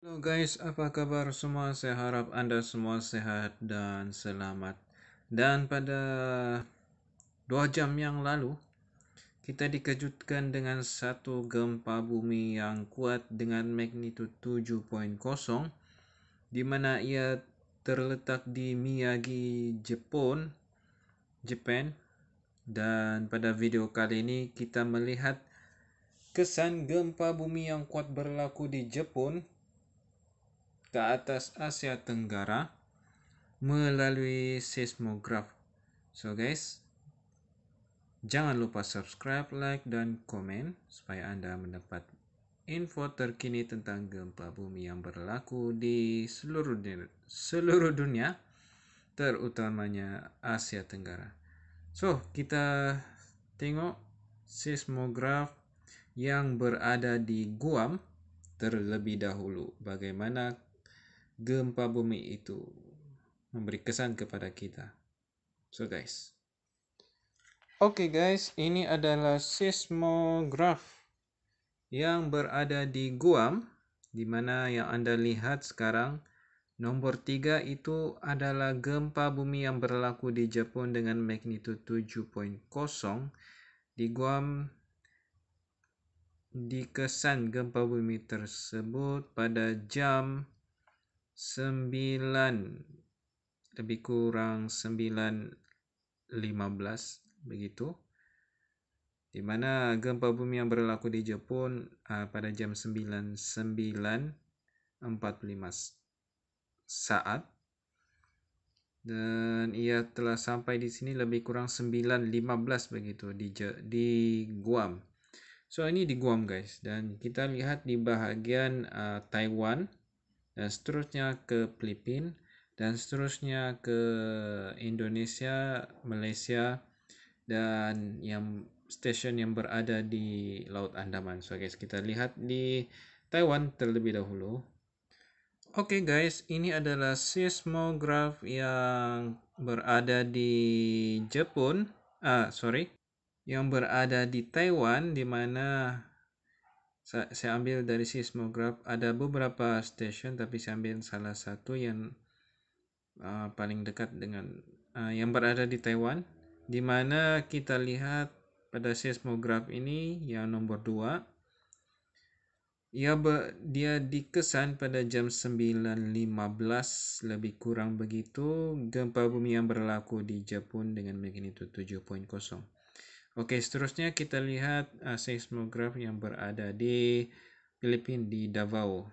Halo guys, apa kabar semua? Saya harap Anda semua sehat dan selamat. Dan pada dua jam yang lalu, kita dikejutkan dengan satu gempa bumi yang kuat dengan magnitudo 7.0 di mana ia terletak di Miyagi, Jepun, Japan. Dan pada video kali ini kita melihat kesan gempa bumi yang kuat berlaku di Jepun ke atas Asia Tenggara melalui seismograf. So guys, jangan lupa subscribe, like, dan komen supaya Anda mendapat info terkini tentang gempa bumi yang berlaku di seluruh dunia, seluruh dunia terutamanya Asia Tenggara. So, kita tengok seismograf yang berada di Guam terlebih dahulu. Bagaimana gempa bumi itu memberi kesan kepada kita. So guys. Oke okay guys, ini adalah seismograf yang berada di Guam di mana yang Anda lihat sekarang Nomor 3 itu adalah gempa bumi yang berlaku di Jepun dengan magnitudo 7.0 di Guam dikesan gempa bumi tersebut pada jam 9 lebih kurang 9 15 begitu di mana gempa bumi yang berlaku di Jepun uh, pada jam 99.45 45 saat dan ia telah sampai di sini lebih kurang 9.15 begitu di Je di Guam. So ini di Guam guys dan kita lihat di bahagian uh, Taiwan dan eh, seterusnya ke Filipina dan seterusnya ke Indonesia, Malaysia dan yang stasiun yang berada di Laut Andaman. So guys, kita lihat di Taiwan terlebih dahulu. Oke okay guys, ini adalah seismograf yang berada di Jepun. Ah, sorry. Yang berada di Taiwan di mana saya, ambil dari seismograf ada beberapa stasiun tapi saya ambil salah satu yang uh, paling dekat dengan uh, yang berada di Taiwan di mana kita lihat pada seismograf ini yang nomor 2 ia ber, dia dikesan pada jam 9.15 lebih kurang begitu gempa bumi yang berlaku di Jepun dengan magnitudo 7.0 Oke, seterusnya kita lihat uh, seismograf yang berada di Filipina di Davao.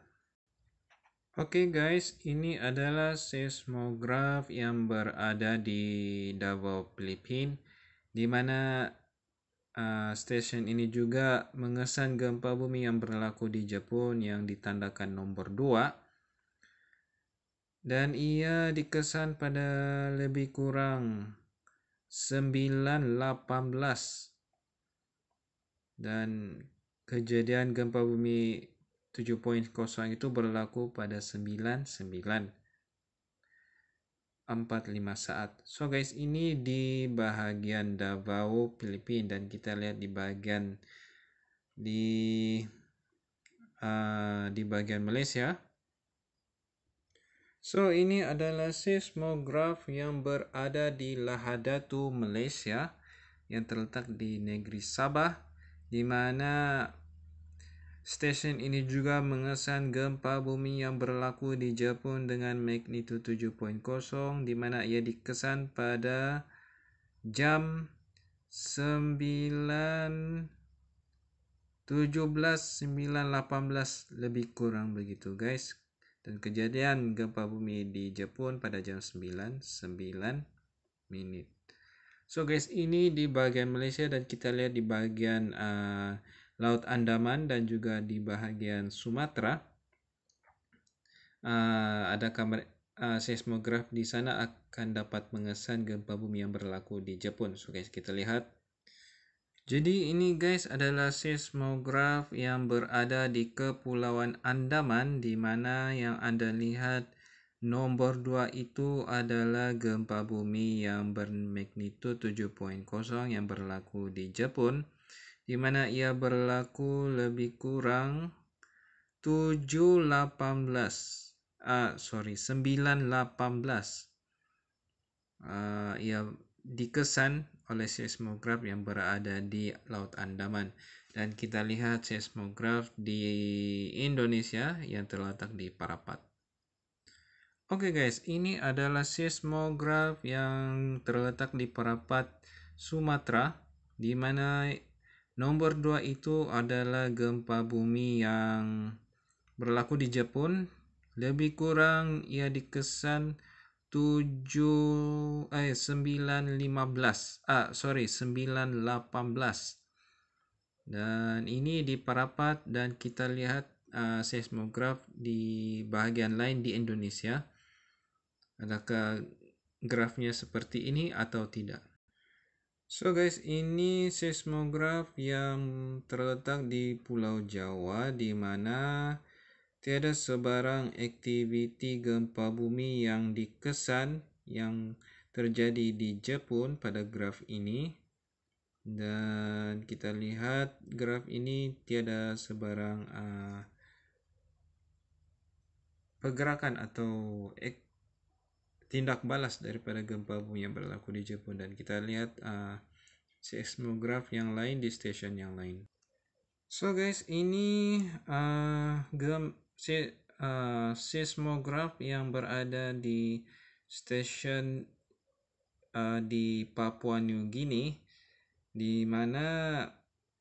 Oke guys, ini adalah seismograf yang berada di Davao, Filipina, di mana uh, stasiun ini juga mengesan gempa bumi yang berlaku di Jepun yang ditandakan nomor 2. Dan ia dikesan pada lebih kurang 918 dan kejadian gempa bumi 7.0 itu berlaku pada 9945 saat. So guys, ini di bagian Davao, Filipina dan kita lihat di bagian di uh, di bagian Malaysia So ini adalah seismograf yang berada di Lahadatu, Malaysia yang terletak di negeri Sabah di mana stesen ini juga mengesan gempa bumi yang berlaku di Jepun dengan magnitudo 7.0 di mana ia dikesan pada jam 9 17 9 18 lebih kurang begitu guys dan kejadian gempa bumi di Jepun pada jam 9 menit. So guys, ini di bagian Malaysia dan kita lihat di bagian uh, eh, Laut Andaman dan juga di bagian Sumatera. Uh, ada kamar uh, eh, seismograf di sana akan dapat mengesan gempa bumi yang berlaku di Jepun. So guys, kita lihat jadi ini guys adalah seismograf yang berada di Kepulauan Andaman di mana yang Anda lihat nomor 2 itu adalah gempa bumi yang bermagnitudo 7.0 yang berlaku di Jepun di mana ia berlaku lebih kurang 718 ah sorry 918 uh, ah, ia dikesan oleh seismograf yang berada di Laut Andaman. Dan kita lihat seismograf di Indonesia yang terletak di Parapat. Oke okay guys, ini adalah seismograf yang terletak di Parapat, Sumatera, di mana nomor 2 itu adalah gempa bumi yang berlaku di Jepun. Lebih kurang ia dikesan 7 eh 915 ah sorry 918 dan ini di parapat dan kita lihat uh, seismograf di bahagian lain di Indonesia adakah grafnya seperti ini atau tidak So guys, ini seismograf yang terletak di Pulau Jawa di mana Tiada sebarang aktiviti gempa bumi yang dikesan yang terjadi di Jepun pada graf ini dan kita lihat graf ini tiada sebarang uh, pergerakan atau ek, tindak balas daripada gempa bumi yang berlaku di Jepun dan kita lihat uh, seismograf yang lain di stesen yang lain. So guys, ini uh, gem si, uh, seismograf yang berada di stasiun uh, di Papua New Guinea di mana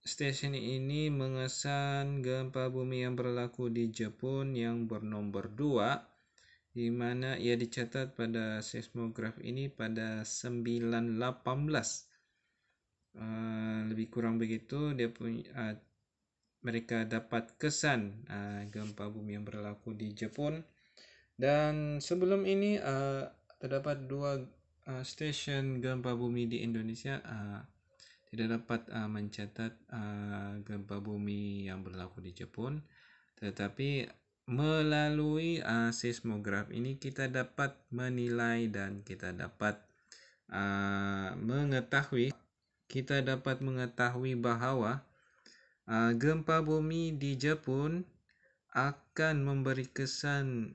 stasiun ini mengesan gempa bumi yang berlaku di Jepun yang bernomor 2 di mana ia dicatat pada seismograf ini pada 918 uh, eh, lebih kurang begitu dia punya uh, mereka dapat kesan uh, gempa bumi yang berlaku di Jepun. Dan sebelum ini uh, terdapat dua uh, stasiun gempa bumi di Indonesia uh, tidak dapat uh, mencatat uh, gempa bumi yang berlaku di Jepun, tetapi melalui uh, seismograf ini kita dapat menilai dan kita dapat uh, mengetahui kita dapat mengetahui bahwa Ah, gempa bumi di Jepun akan memberi kesan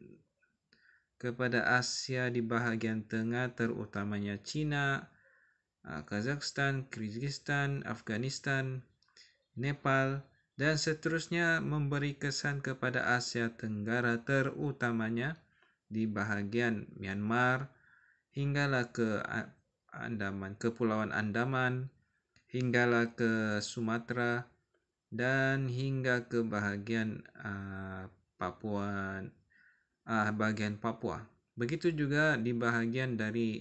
kepada Asia di bahagian tengah terutamanya China, ah, Kazakhstan, Kyrgyzstan, Afghanistan, Nepal dan seterusnya memberi kesan kepada Asia Tenggara terutamanya di bahagian Myanmar hinggalah ke Andaman, Kepulauan Andaman hinggalah ke Sumatera dan hingga ke bahagian uh, Papua uh, bagian Papua. Begitu juga di bahagian dari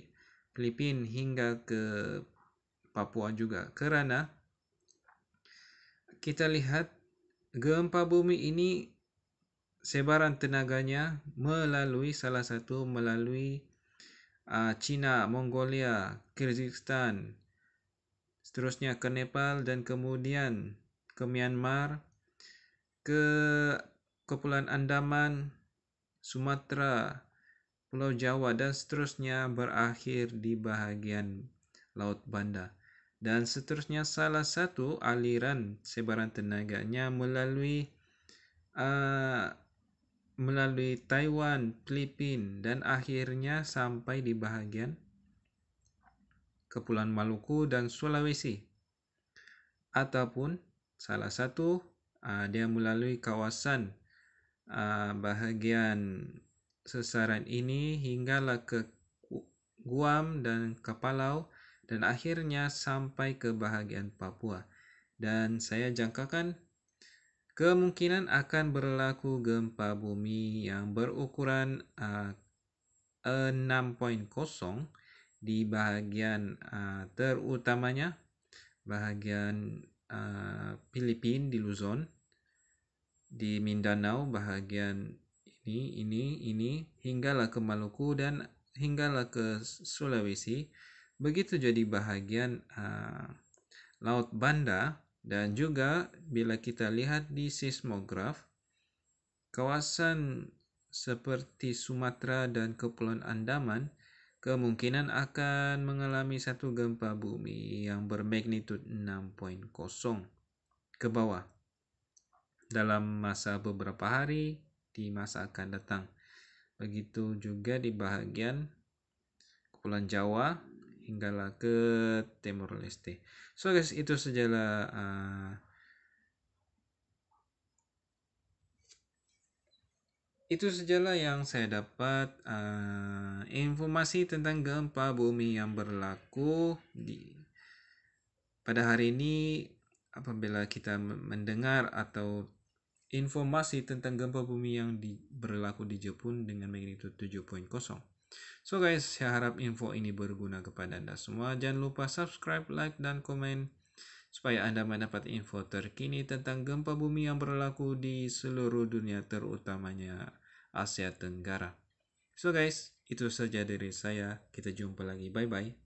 Filipina hingga ke Papua juga kerana kita lihat gempa bumi ini sebaran tenaganya melalui salah satu melalui uh, ah, China, Mongolia, Kyrgyzstan, seterusnya ke Nepal dan kemudian ke Myanmar, ke Kepulauan Andaman, Sumatera, Pulau Jawa, dan seterusnya berakhir di bahagian Laut Banda. Dan seterusnya salah satu aliran sebaran tenaganya melalui uh, melalui Taiwan, Filipina, dan akhirnya sampai di bahagian Kepulauan Maluku dan Sulawesi ataupun Salah satu uh, dia melalui kawasan uh, bahagian sesaran ini hinggalah ke Guam dan Kapalau dan akhirnya sampai ke bahagian Papua. Dan saya jangkakan kemungkinan akan berlaku gempa bumi yang berukuran uh, ah, 6.0 di bahagian uh, terutamanya bahagian uh, eh, Filipina di Luzon di Mindanao bahagian ini ini ini hinggalah ke Maluku dan hinggalah ke Sulawesi begitu jadi bahagian uh, Laut Banda dan juga bila kita lihat di seismograf kawasan seperti Sumatera dan Kepulauan Andaman kemungkinan akan mengalami satu gempa bumi yang bermagnitud 6.0 ke bawah dalam masa beberapa hari di masa akan datang. Begitu juga di bagian Kepulauan Jawa hinggalah ke Timor Leste. So guys, itu sajalah uh, Itu sajalah yang saya dapat uh, informasi tentang gempa bumi yang berlaku di pada hari ini apabila kita mendengar atau informasi tentang gempa bumi yang di, berlaku di Jepun dengan magnitudo 7.0. So guys, saya harap info ini berguna kepada Anda semua. Jangan lupa subscribe, like, dan komen supaya Anda mendapat info terkini tentang gempa bumi yang berlaku di seluruh dunia terutamanya Asia Tenggara. So guys, itu saja dari saya. Kita jumpa lagi. Bye bye.